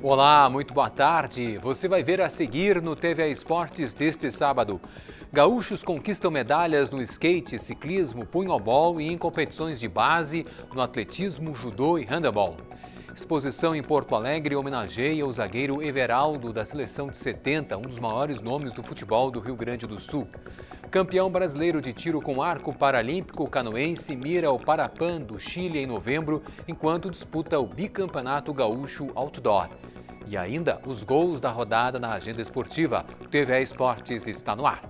Olá, muito boa tarde. Você vai ver a seguir no TV Esportes deste sábado. Gaúchos conquistam medalhas no skate, ciclismo, punhobol e em competições de base no atletismo, judô e handebol. Exposição em Porto Alegre homenageia o zagueiro Everaldo da seleção de 70, um dos maiores nomes do futebol do Rio Grande do Sul. Campeão brasileiro de tiro com arco paralímpico canoense mira o Parapan do Chile em novembro, enquanto disputa o bicampeonato gaúcho outdoor. E ainda os gols da rodada na agenda esportiva. TV Esportes está no ar.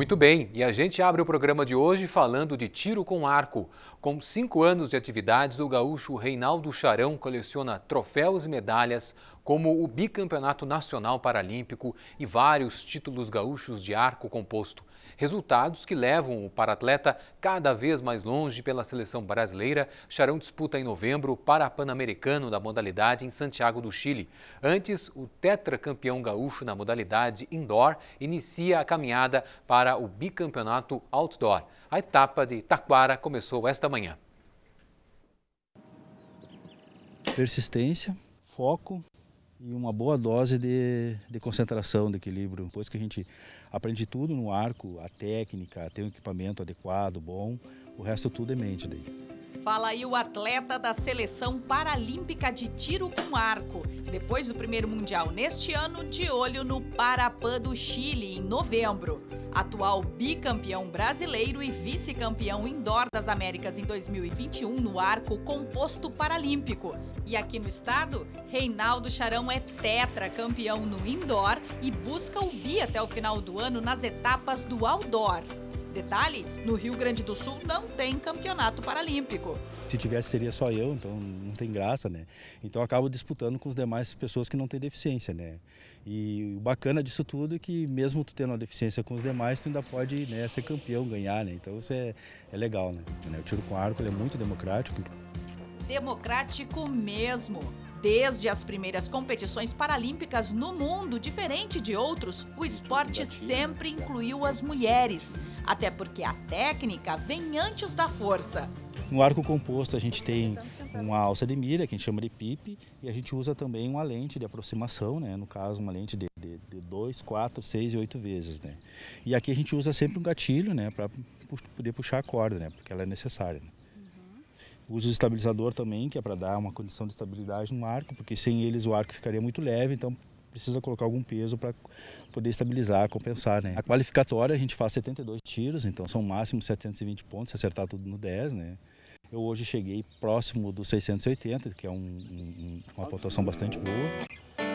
Muito bem, e a gente abre o programa de hoje falando de tiro com arco. Com cinco anos de atividades, o gaúcho Reinaldo Charão coleciona troféus e medalhas, como o Bicampeonato Nacional Paralímpico e vários títulos gaúchos de arco composto. Resultados que levam o paratleta cada vez mais longe pela seleção brasileira, charão disputa em novembro para a Pan-Americano da modalidade em Santiago do Chile. Antes, o tetracampeão gaúcho na modalidade indoor inicia a caminhada para o bicampeonato outdoor. A etapa de Taquara começou esta manhã. Persistência, foco, e uma boa dose de, de concentração, de equilíbrio. Depois que a gente aprende tudo no arco, a técnica, ter um equipamento adequado, bom, o resto tudo é mente daí. Fala aí o atleta da seleção paralímpica de tiro com arco. Depois do primeiro mundial neste ano, de olho no Parapã do Chile, em novembro atual bicampeão brasileiro e vice-campeão indoor das Américas em 2021 no arco composto paralímpico. E aqui no estado, Reinaldo Charão é tetra campeão no indoor e busca o bi até o final do ano nas etapas do outdoor. Detalhe: no Rio Grande do Sul não tem campeonato paralímpico. Se tivesse, seria só eu, então não tem graça, né? Então eu acabo disputando com as demais pessoas que não têm deficiência, né? E o bacana disso tudo é que, mesmo tu tendo uma deficiência com os demais, tu ainda pode né, ser campeão, ganhar, né? Então isso é, é legal, né? O tiro com arco é muito democrático. Democrático mesmo. Desde as primeiras competições paralímpicas no mundo, diferente de outros, o esporte sempre incluiu as mulheres, até porque a técnica vem antes da força. No arco composto a gente tem uma alça de mira, que a gente chama de pipe, e a gente usa também uma lente de aproximação, né? no caso uma lente de 2, 4, 6 e 8 vezes. Né? E aqui a gente usa sempre um gatilho né? para poder puxar a corda, né? porque ela é necessária. Né? Uso o estabilizador também, que é para dar uma condição de estabilidade no arco, porque sem eles o arco ficaria muito leve, então precisa colocar algum peso para poder estabilizar, compensar, né? A qualificatória a gente faz 72 tiros, então são máximo 720 pontos, se acertar tudo no 10, né? Eu hoje cheguei próximo dos 680, que é um, um, uma pontuação bastante boa.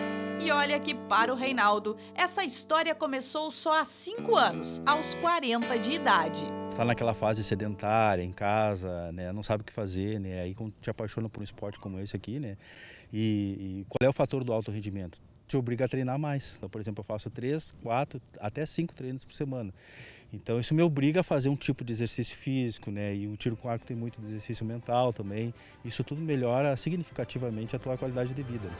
E olha que para o Reinaldo, essa história começou só há 5 anos, aos 40 de idade. Está naquela fase sedentária, em casa, né? não sabe o que fazer, né? aí quando te apaixona por um esporte como esse aqui, né? e, e qual é o fator do alto rendimento? te obriga a treinar mais. Então, por exemplo, eu faço três, quatro, até cinco treinos por semana. Então, isso me obriga a fazer um tipo de exercício físico, né? E o tiro com arco tem muito de exercício mental também. Isso tudo melhora significativamente a tua qualidade de vida. Né?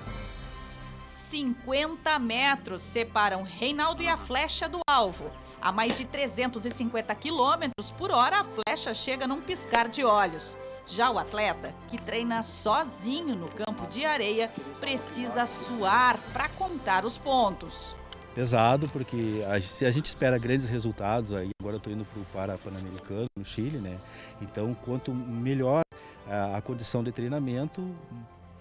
50 metros separam Reinaldo e a flecha do alvo. A mais de 350 quilômetros por hora, a flecha chega num piscar de olhos. Já o atleta, que treina sozinho no campo de areia, precisa suar para contar os pontos. Pesado, porque se a gente espera grandes resultados, aí agora eu estou indo para o Parapanamericano, no Chile, né? Então, quanto melhor a, ah, a condição de treinamento,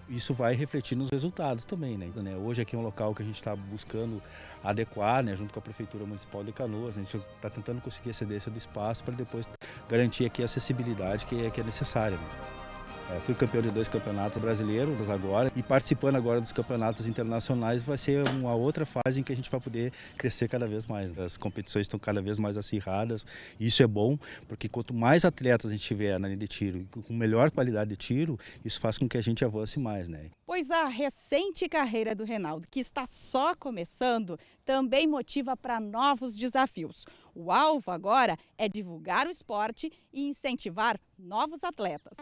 isso vai refletir nos resultados também, né? Então, né? Hoje aqui é um local que a gente está buscando adequar, né? Junto com a Prefeitura Municipal de Canoas, a gente está tentando conseguir a cedência do espaço para depois garantir aqui a acessibilidade que é, que é necessária. Né? É, fui campeão de dois campeonatos brasileiros agora e participando agora dos campeonatos internacionais vai ser uma outra fase em que a gente vai poder crescer cada vez mais. As competições estão cada vez mais acirradas e isso é bom porque quanto mais atletas a gente tiver na linha de tiro com melhor qualidade de tiro, isso faz com que a gente avance mais. Né? Pois a recente carreira do Reinaldo, que está só começando, também motiva para novos desafios. O alvo agora é divulgar o esporte e incentivar novos atletas.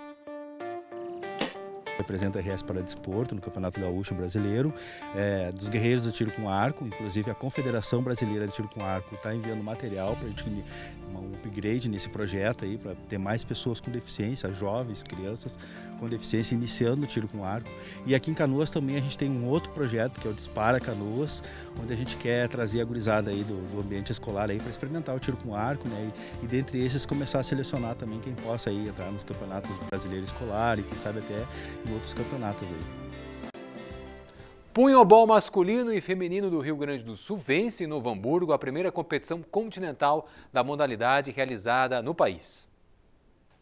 Representa a RS para Desporto no Campeonato Gaúcho Brasileiro, é, dos Guerreiros do Tiro com Arco, inclusive a Confederação Brasileira de Tiro com Arco está enviando material para a gente um upgrade nesse projeto aí para ter mais pessoas com deficiência, jovens, crianças com deficiência iniciando o tiro com arco. E aqui em Canoas também a gente tem um outro projeto que é o Dispara Canoas, onde a gente quer trazer a gurizada aí do, do ambiente escolar aí para experimentar o tiro com arco, né? E, e dentre esses começar a selecionar também quem possa aí entrar nos campeonatos brasileiros escolares e quem sabe até em outros campeonatos aí. Punhobol masculino e feminino do Rio Grande do Sul vence em Novo Hamburgo a primeira competição continental da modalidade realizada no país.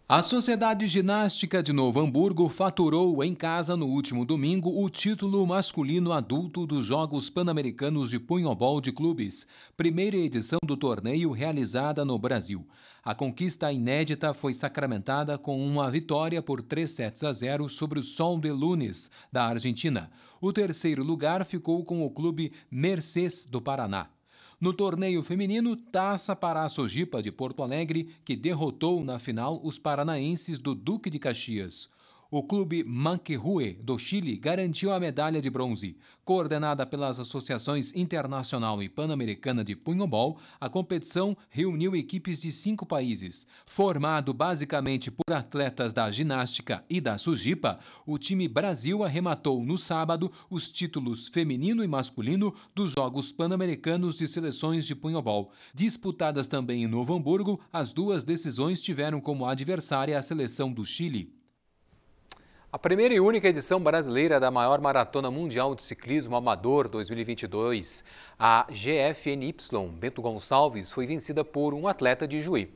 A Sociedade Ginástica de Novo Hamburgo faturou em casa no último domingo o título masculino adulto dos Jogos Pan-Americanos de Punhobol de Clubes, primeira edição do torneio realizada no Brasil. A conquista inédita foi sacramentada com uma vitória por 3 sets a 0 sobre o Sol de Lunes, da Argentina. O terceiro lugar ficou com o clube Mercês do Paraná. No torneio feminino, taça para a Sojipa de Porto Alegre, que derrotou na final os paranaenses do Duque de Caxias. O clube Manquehue, do Chile, garantiu a medalha de bronze. Coordenada pelas associações internacional e pan-americana de punhobol, a competição reuniu equipes de cinco países. Formado basicamente por atletas da ginástica e da sujipa, o time Brasil arrematou no sábado os títulos feminino e masculino dos Jogos Pan-Americanos de Seleções de Punhobol. Disputadas também em Novo Hamburgo, as duas decisões tiveram como adversária a seleção do Chile. A primeira e única edição brasileira da maior maratona mundial de ciclismo amador 2022, a GFNY Bento Gonçalves, foi vencida por um atleta de Juí.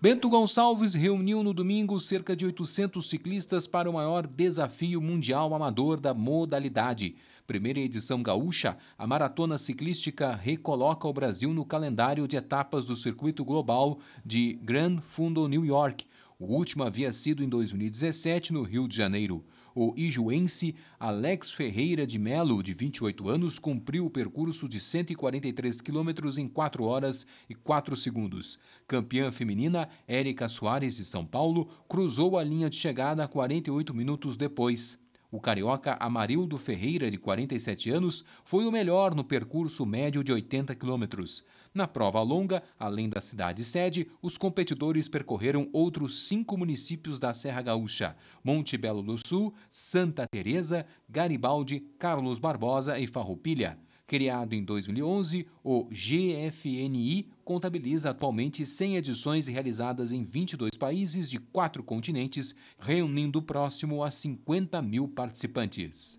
Bento Gonçalves reuniu no domingo cerca de 800 ciclistas para o maior desafio mundial amador da modalidade. Primeira edição gaúcha, a maratona ciclística recoloca o Brasil no calendário de etapas do circuito global de Grand Fundo New York, o último havia sido em 2017, no Rio de Janeiro. O ijuense Alex Ferreira de Melo, de 28 anos, cumpriu o percurso de 143 quilômetros em 4 horas e 4 segundos. Campeã feminina Érica Soares, de São Paulo, cruzou a linha de chegada 48 minutos depois. O carioca Amarildo Ferreira, de 47 anos, foi o melhor no percurso médio de 80 quilômetros. Na prova longa, além da cidade sede, os competidores percorreram outros cinco municípios da Serra Gaúcha: Monte Belo do Sul, Santa Teresa, Garibaldi, Carlos Barbosa e Farroupilha. Criado em 2011, o GFNI contabiliza atualmente 100 edições realizadas em 22 países de quatro continentes, reunindo próximo a 50 mil participantes.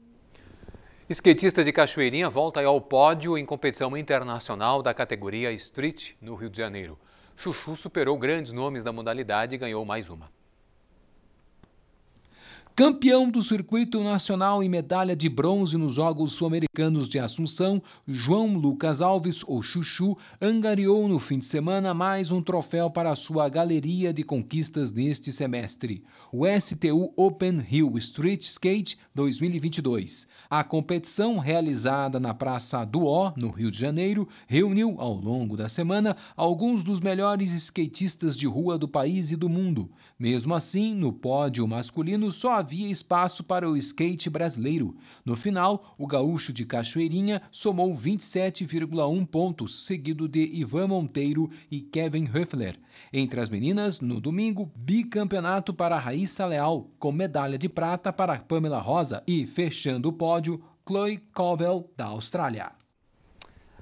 Skatista de Cachoeirinha volta ao pódio em competição internacional da categoria Street no Rio de Janeiro. Chuchu superou grandes nomes da modalidade e ganhou mais uma. Campeão do circuito nacional e medalha de bronze nos Jogos Sul-Americanos de Assunção, João Lucas Alves, ou Chuchu, angariou no fim de semana mais um troféu para sua galeria de conquistas neste semestre, o STU Open Hill Street Skate 2022. A competição, realizada na Praça do O, no Rio de Janeiro, reuniu, ao longo da semana, alguns dos melhores skatistas de rua do país e do mundo. Mesmo assim, no pódio masculino, só havia espaço para o skate brasileiro. No final, o gaúcho de Cachoeirinha somou 27,1 pontos, seguido de Ivan Monteiro e Kevin Höffler. Entre as meninas, no domingo, bicampeonato para Raíssa Leal, com medalha de prata para Pamela Rosa e, fechando o pódio, Chloe Covell, da Austrália.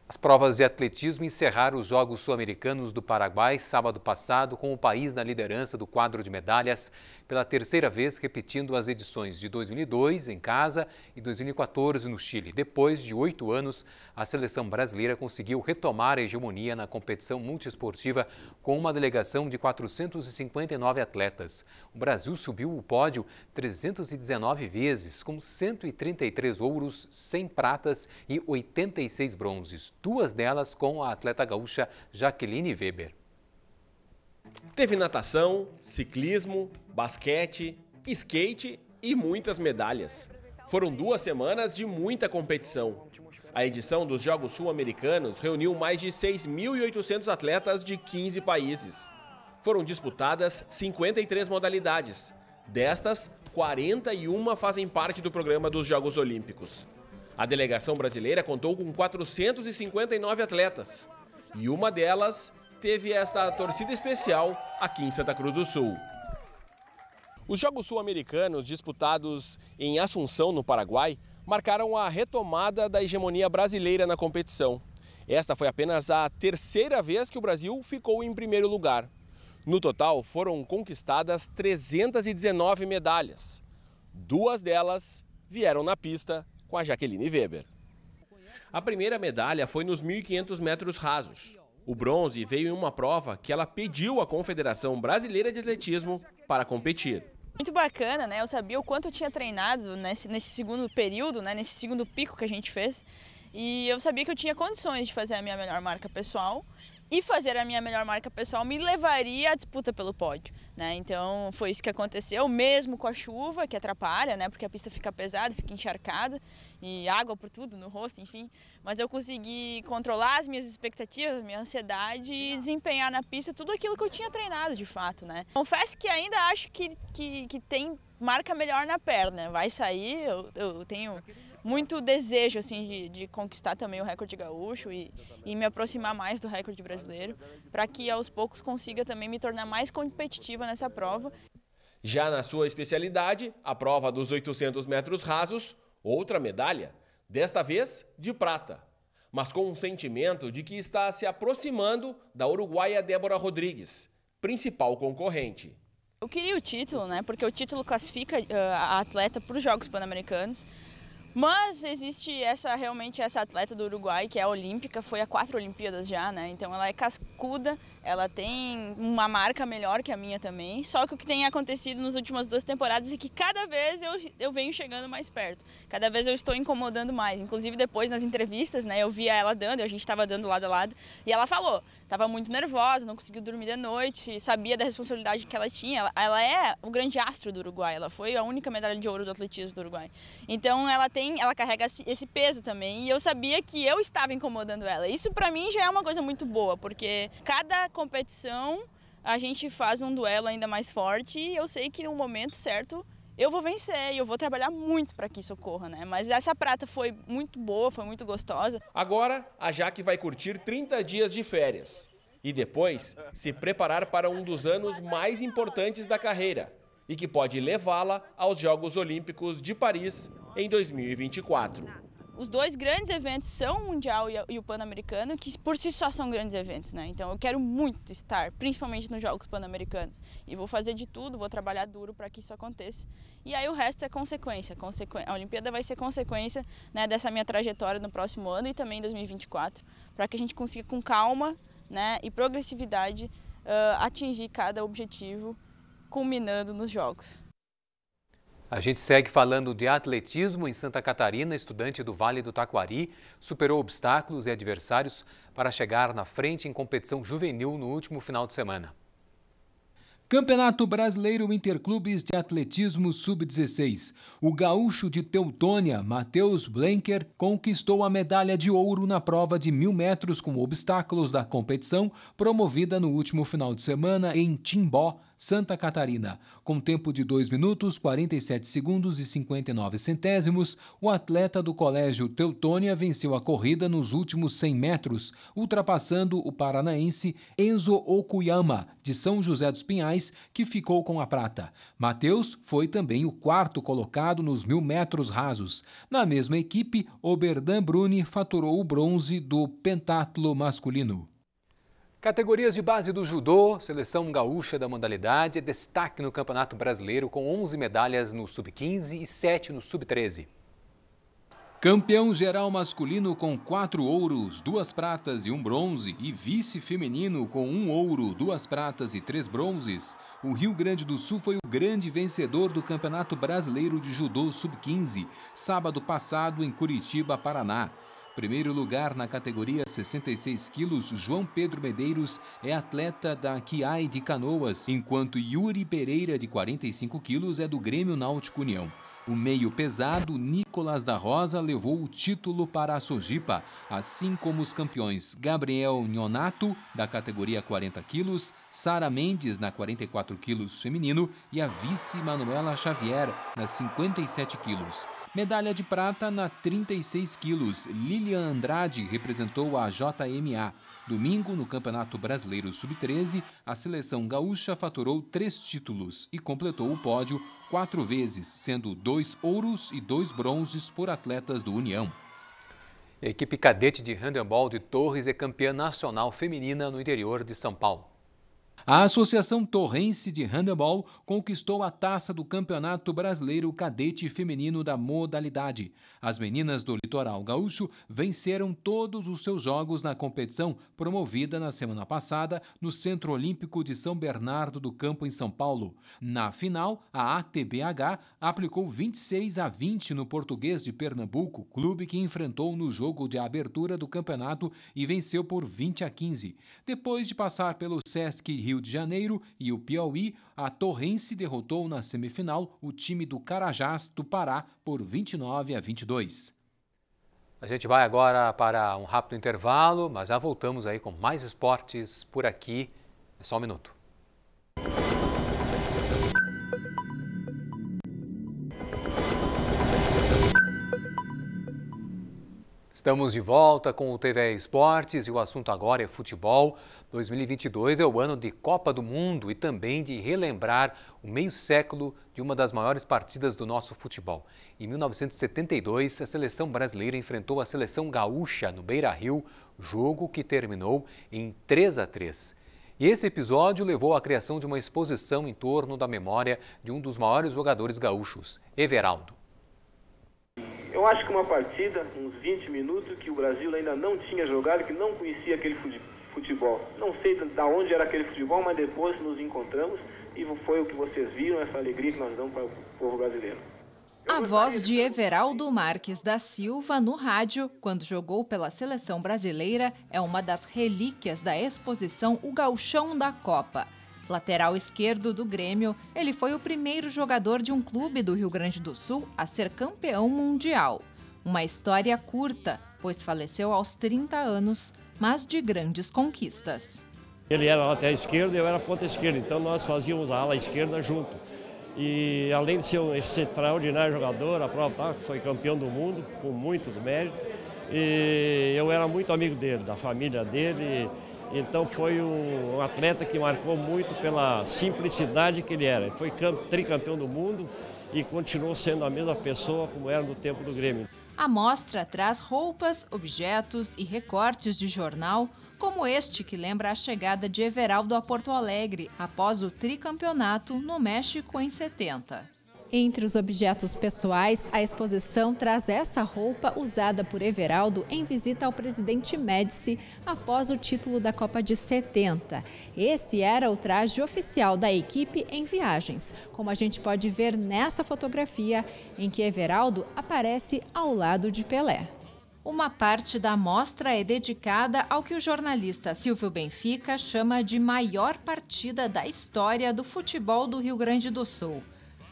As provas de atletismo encerraram os Jogos Sul-Americanos do Paraguai sábado passado, com o país na liderança do quadro de medalhas, pela terceira vez, repetindo as edições de 2002 em casa e 2014 no Chile. Depois de oito anos, a seleção brasileira conseguiu retomar a hegemonia na competição multiesportiva com uma delegação de 459 atletas. O Brasil subiu o pódio 319 vezes, com 133 ouros, 100 pratas e 86 bronzes, duas delas com a atleta gaúcha Jaqueline Weber. Teve natação, ciclismo, basquete, skate e muitas medalhas. Foram duas semanas de muita competição. A edição dos Jogos Sul-Americanos reuniu mais de 6.800 atletas de 15 países. Foram disputadas 53 modalidades. Destas, 41 fazem parte do programa dos Jogos Olímpicos. A delegação brasileira contou com 459 atletas. E uma delas teve esta torcida especial aqui em Santa Cruz do Sul. Os Jogos Sul-Americanos disputados em Assunção, no Paraguai, marcaram a retomada da hegemonia brasileira na competição. Esta foi apenas a terceira vez que o Brasil ficou em primeiro lugar. No total, foram conquistadas 319 medalhas. Duas delas vieram na pista com a Jaqueline Weber. A primeira medalha foi nos 1.500 metros rasos. O bronze veio em uma prova que ela pediu à Confederação Brasileira de Atletismo para competir. Muito bacana, né? Eu sabia o quanto eu tinha treinado nesse, nesse segundo período, né? nesse segundo pico que a gente fez. E eu sabia que eu tinha condições de fazer a minha melhor marca pessoal e fazer a minha melhor marca pessoal me levaria à disputa pelo pódio, né? Então foi isso que aconteceu, mesmo com a chuva que atrapalha, né? Porque a pista fica pesada, fica encharcada e água por tudo no rosto, enfim. Mas eu consegui controlar as minhas expectativas, minha ansiedade e desempenhar na pista tudo aquilo que eu tinha treinado de fato, né? Confesso que ainda acho que, que, que tem marca melhor na perna, vai sair, eu, eu tenho muito desejo assim de, de, conquistar também o recorde gaúcho e, e me aproximar mais do recorde brasileiro, para que aos poucos consiga também me tornar mais competitiva nessa prova. Já na sua especialidade, a prova dos 800 metros rasos, outra medalha, desta vez de prata, mas com um sentimento de que está se aproximando da uruguaia Débora Rodrigues, principal concorrente. Eu queria o título, né? Porque o título classifica uh, a atleta para os Jogos Pan-Americanos. Mas existe essa realmente essa atleta do Uruguai que é olímpica, foi a quatro Olimpíadas já, né? Então ela é cascuda ela tem uma marca melhor que a minha também. Só que o que tem acontecido nas últimas duas temporadas é que cada vez eu, eu venho chegando mais perto, cada vez eu estou incomodando mais. Inclusive, depois nas entrevistas, né, eu via ela dando, a gente estava dando lado a lado, e ela falou: estava muito nervosa, não conseguiu dormir de noite, sabia da responsabilidade que ela tinha. Ela, ela, é o grande astro do Uruguai, ela foi a única medalha de ouro do atletismo do Uruguai. Então, ela tem, ela carrega esse peso também, e eu sabia que eu estava incomodando ela. Isso para mim já é uma coisa muito boa, porque cada competição, a gente faz um duelo ainda mais forte e eu sei que no momento certo eu vou vencer e eu vou trabalhar muito para que isso ocorra, né? Mas essa prata foi muito boa, foi muito gostosa. Agora, a Jaque vai curtir 30 dias de férias e depois se preparar para um dos anos mais importantes da carreira e que pode levá-la aos Jogos Olímpicos de Paris em 2024. Os dois grandes eventos são o Mundial e o Pan-Americano, que por si só são grandes eventos, né? Então eu quero muito estar, principalmente nos Jogos Pan-Americanos. E vou fazer de tudo, vou trabalhar duro para que isso aconteça. E aí o resto é consequência. A Olimpíada vai ser consequência né, dessa minha trajetória no próximo ano e também em 2024, para que a gente consiga com calma né, e progressividade uh, atingir cada objetivo, culminando nos Jogos. A gente segue falando de atletismo em Santa Catarina. Estudante do Vale do Taquari superou obstáculos e adversários para chegar na frente em competição juvenil no último final de semana. Campeonato Brasileiro Interclubes de Atletismo Sub-16. O gaúcho de Teutônia, Matheus Blenker, conquistou a medalha de ouro na prova de mil metros com obstáculos da competição, promovida no último final de semana em Timbó, Santa Catarina. Com tempo de 2 minutos, 47 segundos e 59 centésimos, o atleta do Colégio Teutônia venceu a corrida nos últimos 100 metros, ultrapassando o paranaense Enzo Okuyama, de São José dos Pinhais, que ficou com a prata. Matheus foi também o quarto colocado nos mil metros rasos. Na mesma equipe, Oberdan Bruni faturou o bronze do pentatlo masculino. Categorias de base do judô, seleção gaúcha da modalidade, destaque no Campeonato Brasileiro com 11 medalhas no sub-15 e 7 no sub-13. Campeão geral masculino com 4 ouros, 2 pratas e 1 um bronze e vice feminino com 1 um ouro, 2 pratas e 3 bronzes, o Rio Grande do Sul foi o grande vencedor do Campeonato Brasileiro de Judô Sub-15, sábado passado em Curitiba, Paraná. Primeiro lugar na categoria 66 quilos, João Pedro Medeiros é atleta da Kiai de Canoas, enquanto Yuri Pereira, de 45 quilos, é do Grêmio Náutico União. O meio pesado, Nicolas da Rosa, levou o título para a Sojipa, assim como os campeões Gabriel Nionato da categoria 40 quilos, Sara Mendes na 44 quilos feminino e a vice Manuela Xavier nas 57 quilos. Medalha de prata na 36 quilos. Lilian Andrade representou a JMA. Domingo, no Campeonato Brasileiro Sub-13, a seleção gaúcha faturou três títulos e completou o pódio quatro vezes, sendo dois ouros e dois bronzes por atletas do União. A equipe cadete de handebol de Torres é campeã nacional feminina no interior de São Paulo. A Associação Torrense de Handebol conquistou a taça do Campeonato Brasileiro Cadete Feminino da modalidade. As meninas do Litoral Gaúcho venceram todos os seus jogos na competição promovida na semana passada no Centro Olímpico de São Bernardo do Campo, em São Paulo. Na final, a ATBH aplicou 26 a 20 no Português de Pernambuco, clube que enfrentou no jogo de abertura do campeonato e venceu por 20 a 15. Depois de passar pelo Sesc Rio Rio de Janeiro e o Piauí, a Torrense derrotou na semifinal o time do Carajás do Pará por 29 a 22. A gente vai agora para um rápido intervalo, mas já voltamos aí com mais esportes por aqui. É só um minuto. Estamos de volta com o TV Esportes e o assunto agora é futebol. 2022 é o ano de Copa do Mundo e também de relembrar o meio século de uma das maiores partidas do nosso futebol. Em 1972, a seleção brasileira enfrentou a seleção gaúcha no Beira-Rio, jogo que terminou em 3 a 3. E esse episódio levou à criação de uma exposição em torno da memória de um dos maiores jogadores gaúchos, Everaldo. Eu acho que uma partida, uns 20 minutos, que o Brasil ainda não tinha jogado, que não conhecia aquele futebol futebol. Não sei da onde era aquele futebol, mas depois nos encontramos e foi o que vocês viram, essa alegria que nós damos para o povo brasileiro. a voz de Everaldo Marques da Silva no rádio, quando jogou pela seleção brasileira, é uma das relíquias da exposição O Galchão da Copa. Lateral esquerdo do Grêmio, ele foi o primeiro jogador de um clube do Rio Grande do Sul a ser campeão mundial. Uma história curta, pois faleceu aos 30 anos mas de grandes conquistas. Ele era lateral esquerdo e eu era ponta esquerda, então nós fazíamos a ala esquerda junto. E além de ser um extraordinário jogador, a prova tá, foi campeão do mundo, com muitos méritos. E eu era muito amigo dele, da família dele. Então foi um atleta que marcou muito pela simplicidade que ele era. Ele foi tricampeão do mundo e continuou sendo a mesma pessoa como era no tempo do Grêmio. A mostra traz roupas, objetos e recortes de jornal, como este que lembra a chegada de Everaldo a Porto Alegre após o tricampeonato no México em 70. Entre os objetos pessoais, a exposição traz essa roupa usada por Everaldo em visita ao presidente Médici após o título da Copa de 70. Esse era o traje oficial da equipe em viagens, como a gente pode ver nessa fotografia em que Everaldo aparece ao lado de Pelé. Uma parte da mostra é dedicada ao que o jornalista Silvio Benfica chama de maior partida da história do futebol do Rio Grande do Sul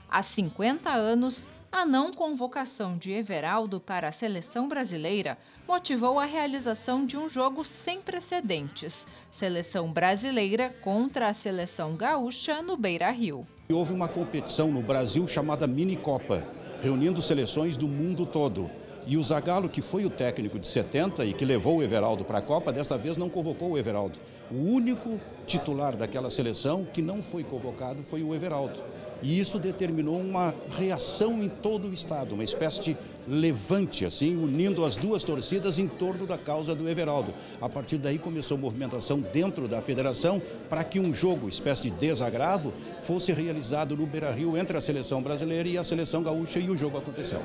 há 50 anos, a não convocação de Everaldo para a seleção brasileira motivou a realização de um jogo sem precedentes: seleção brasileira contra a seleção gaúcha no Beira Rio. Houve uma competição no Brasil chamada Mini Copa, reunindo seleções do mundo todo. E o Zagallo, que foi o técnico de 70 e que levou o Everaldo para a Copa, desta vez não convocou o Everaldo. O único titular daquela seleção que não foi convocado foi o Everaldo. E isso determinou uma reação em todo o estado, uma espécie de levante, assim, unindo as duas torcidas em torno da causa do Everaldo. A partir daí começou movimentação dentro da federação para que um jogo, espécie de desagravo, fosse realizado no Beira Rio entre a seleção brasileira e a seleção gaúcha e o jogo aconteceu.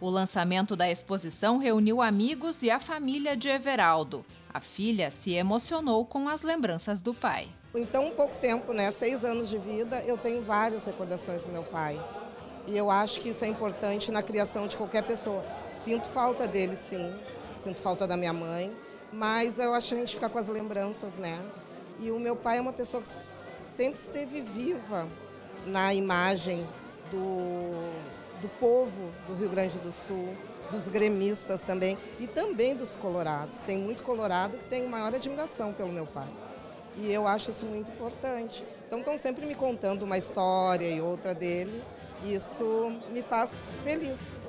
O lançamento da exposição reuniu amigos e a família de Everaldo. A filha se emocionou com as lembranças do pai em tão pouco tempo, né, seis anos de vida, eu tenho várias recordações do meu pai. E eu acho que isso é importante na criação de qualquer pessoa. Sinto falta dele, sim. Sinto falta da minha mãe. Mas eu acho que a gente fica com as lembranças, né? E o meu pai é uma pessoa que sempre esteve viva na imagem do, do povo do Rio Grande do Sul, dos gremistas também, e também dos colorados. Tem muito colorado que tem maior admiração pelo meu pai. E eu acho isso muito importante. Então estão sempre me contando uma história e outra dele. E isso me faz feliz.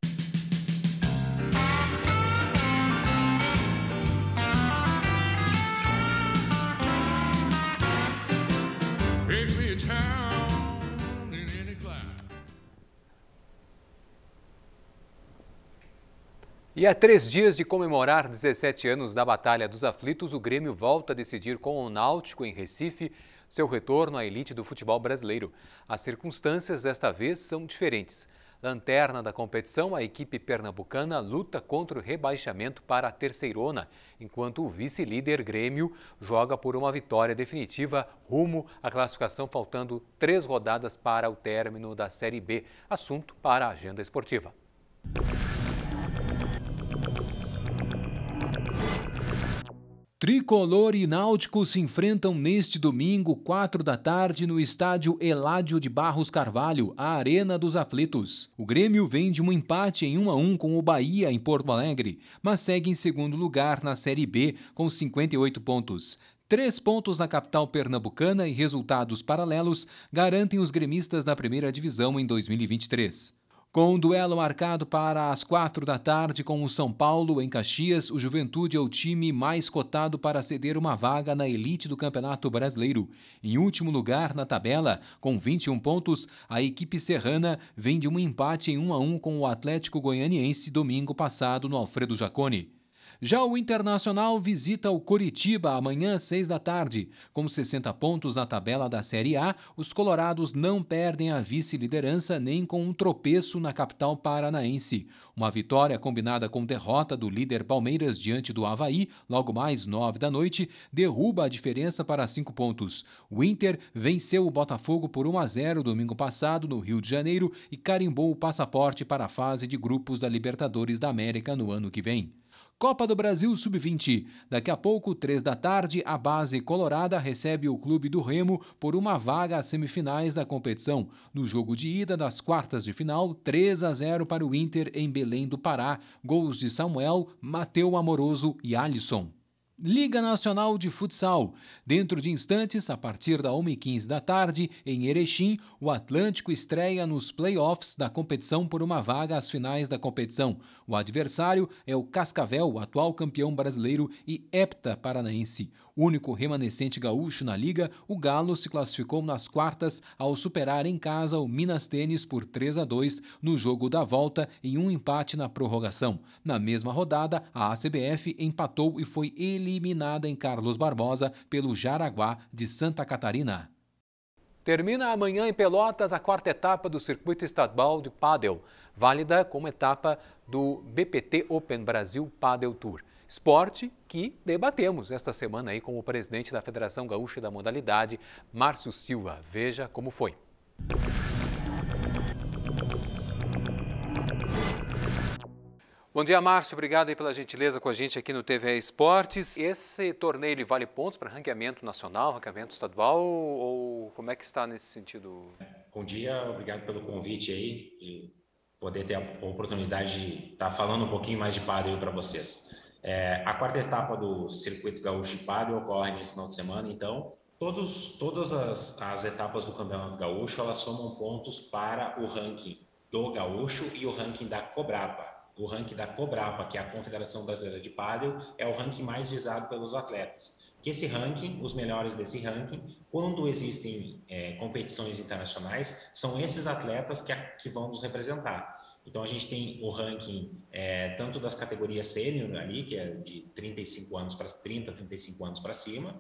E a três dias de comemorar 17 anos da Batalha dos Aflitos, o Grêmio volta a decidir com o Náutico em Recife seu retorno à elite do futebol brasileiro. As circunstâncias desta vez são diferentes. Lanterna da competição, a equipe pernambucana luta contra o rebaixamento para a terceirona, enquanto o vice-líder Grêmio joga por uma vitória definitiva rumo à classificação, faltando três rodadas para o término da Série B. Assunto para a agenda esportiva. Tricolor e Náutico se enfrentam neste domingo, 4 da tarde, no estádio Eládio de Barros Carvalho, a Arena dos Aflitos. O Grêmio vem de um empate em 1 a 1 com o Bahia em Porto Alegre, mas segue em segundo lugar na Série B com 58 pontos. Três pontos na capital pernambucana e resultados paralelos garantem os gremistas na primeira divisão em 2023. Com um duelo marcado para as quatro da tarde com o São Paulo em Caxias, o Juventude é o time mais cotado para ceder uma vaga na elite do Campeonato Brasileiro. Em último lugar na tabela, com 21 pontos, a equipe serrana vem de um empate em 1 a 1 com o Atlético Goianiense domingo passado no Alfredo Jaconi. Já o Internacional visita o Coritiba amanhã às 6 da tarde. Com 60 pontos na tabela da Série A, os colorados não perdem a vice-liderança nem com um tropeço na capital paranaense. Uma vitória combinada com derrota do líder Palmeiras diante do Havaí, logo mais 9 da noite, derruba a diferença para 5 pontos. O Inter venceu o Botafogo por 1 a 0 domingo passado no Rio de Janeiro e carimbou o passaporte para a fase de grupos da Libertadores da América no ano que vem. Copa do Brasil Sub-20. Daqui a pouco, três da tarde, a base colorada recebe o Clube do Remo por uma vaga às semifinais da competição. No jogo de ida das quartas de final, 3 a 0 para o Inter em Belém do Pará. Gols de Samuel, Mateu Amoroso e Alisson. Liga Nacional de Futsal. Dentro de instantes, a partir da 1h15 da tarde, em Erechim, o Atlântico estreia nos playoffs da competição por uma vaga às finais da competição. O adversário é o Cascavel, atual campeão brasileiro e hepta paranaense. Único remanescente gaúcho na liga, o Galo se classificou nas quartas ao superar em casa o Minas Tênis por 3 a 2 no jogo da volta em um empate na prorrogação. Na mesma rodada, a ACBF empatou e foi eliminada em Carlos Barbosa pelo Jaraguá de Santa Catarina. Termina amanhã em Pelotas a quarta etapa do circuito estadual de pádel, válida como etapa do BPT Open Brasil Padel Tour. Esporte que debatemos esta semana aí com o presidente da Federação Gaúcha da Modalidade, Márcio Silva. Veja como foi. Bom dia, Márcio. Obrigado aí pela gentileza com a gente aqui no TV Esportes. Esse torneio ele vale pontos para ranqueamento nacional, ranqueamento estadual ou como é que está nesse sentido? Bom dia, obrigado pelo convite aí de poder ter a oportunidade de estar tá falando um pouquinho mais de pádel para vocês. É, a quarta etapa do Circuito Gaúcho de Padre ocorre nesse final de semana, então todos, todas as, as etapas do Campeonato Gaúcho elas somam pontos para o ranking do Gaúcho e o ranking da Cobrapa. O ranking da Cobrapa, que é a Confederação Brasileira de Padel, é o ranking mais visado pelos atletas que esse ranking, os melhores desse ranking, quando existem é, competições internacionais, são esses atletas que, que vão nos representar. Então a gente tem o ranking é, tanto das categorias sênior ali, que é de 35 anos para 30, 35 anos para cima,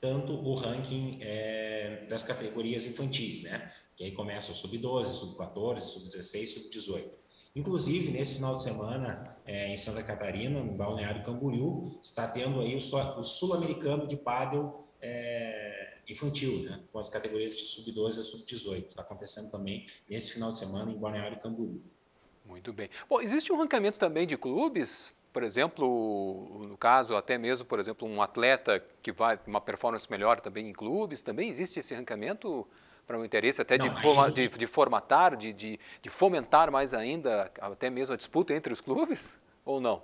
tanto o ranking é, das categorias infantis, né? Que aí começa o sub-12, sub-14, sub-16, sub-18. Inclusive, nesse final de semana, é, em Santa Catarina, no Balneário Camboriú, está tendo aí o, o Sul-Americano de Padel. é, infantil, né, com as categorias de sub-12 a sub-18. Está acontecendo também nesse final de semana em Balneário Camboriú. Muito bem. Bom, existe um ranqueamento também de clubes? Por exemplo, no caso, até mesmo, por exemplo, um atleta que vai uma performance melhor também em clubes, também existe esse ranqueamento para o interesse até Não, de, forma, de, de, formatar, de, de, de fomentar mais ainda até mesmo a disputa entre os clubes? Ou não?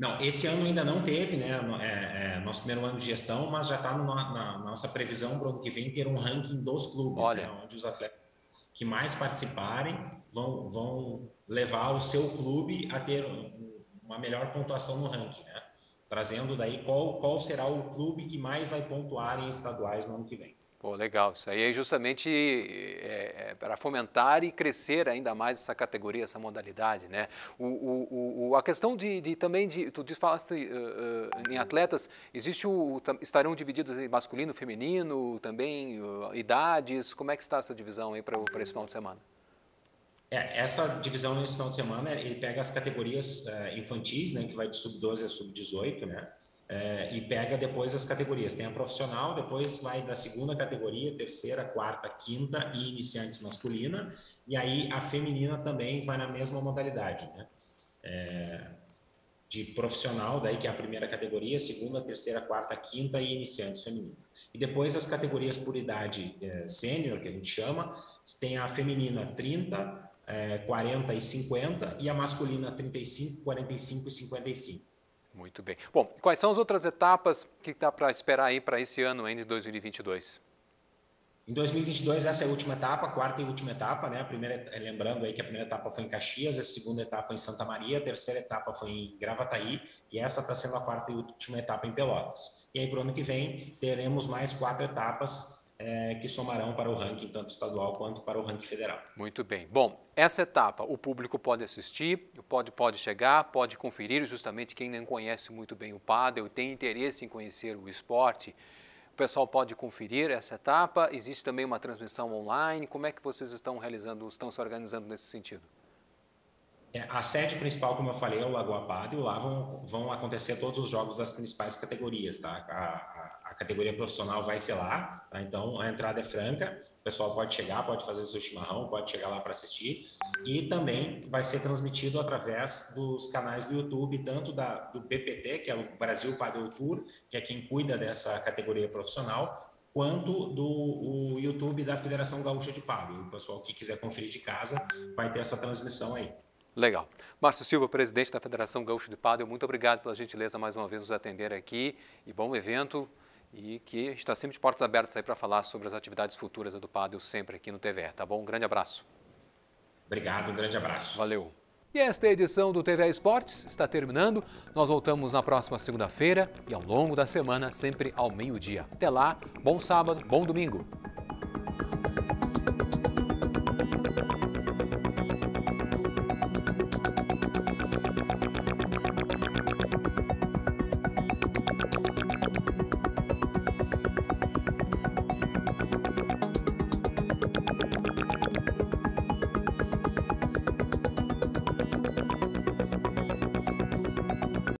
Não, esse ano ainda não teve, né? É, é, nosso primeiro ano de gestão, mas já está no, na nossa previsão para o ano que vem ter um ranking dos clubes, Olha. Né? onde os atletas que mais participarem vão, vão levar o seu clube a ter uma melhor pontuação no ranking, né? trazendo daí qual, qual será o clube que mais vai pontuar em estaduais no ano que vem. Pô, legal. Isso aí é justamente é, é, para fomentar e crescer ainda mais essa categoria, essa modalidade, né? O, o, o a questão de, de, também, de, tu falaste uh, em atletas, existe o, estarão divididos em masculino, feminino, também uh, idades, como é que está essa divisão aí para, para esse final de semana? É, essa divisão nesse final de semana, ele pega as categorias uh, infantis, né, que vai de sub-12 a sub-18, né? É, e pega depois as categorias. Tem a profissional, depois vai da segunda categoria, terceira, quarta, quinta e iniciantes masculina. E aí a feminina também vai na mesma modalidade, né? É, de profissional, daí que é a primeira categoria, segunda, terceira, quarta, quinta e iniciantes feminina. E depois as categorias por idade é, sênior, que a gente chama, tem a feminina 30, é, 40 e 50 e a masculina 35, 45 e 55. Muito bem. Bom, quais são as outras etapas que dá para esperar aí para esse ano ainda de 2022? Em 2022, essa é a última etapa, a quarta e última etapa, né? A primeira, lembrando aí que a primeira etapa foi em Caxias, a segunda etapa em Santa Maria, a terceira etapa foi em Gravataí e essa está sendo a quarta e última etapa em Pelotas. E aí, para o ano que vem, teremos mais quatro etapas é, que somarão para o ranking tanto estadual quanto para o ranking federal. Muito bem. Bom, essa etapa o público pode assistir, pode, pode chegar, pode conferir, justamente quem não conhece muito bem o pádel, tem interesse em conhecer o esporte, o pessoal pode conferir essa etapa. Existe também uma transmissão online. Como é que vocês estão realizando, estão se organizando nesse sentido? É, a sede principal, como eu falei, é o Lagoa Padre. Lá vão, vão acontecer todos os jogos das principais categorias, tá? A, categoria profissional vai ser tá? então a entrada é franca, o pessoal pode chegar, pode fazer seu chimarrão, pode chegar lá para assistir, e também vai ser transmitido através dos canais do YouTube, tanto da, do BPT, que é o Brasil Padel Tour, que é quem cuida dessa categoria profissional, quanto do YouTube da Federação Gaúcha de Padel. O pessoal que quiser conferir de casa vai ter essa transmissão aí. Legal. Márcio Silva, presidente da Federação Gaúcha de Padel, muito obrigado pela gentileza mais uma vez nos atender aqui e bom evento e que está sempre de portas abertas aí para falar sobre as atividades futuras do Padel sempre aqui no TVE, tá bom? Um grande abraço. Obrigado, um grande abraço. Valeu. E esta edição do TVE Esportes está terminando. Nós voltamos na próxima segunda-feira e ao longo da semana, sempre ao meio-dia. Até lá, bom sábado, bom domingo.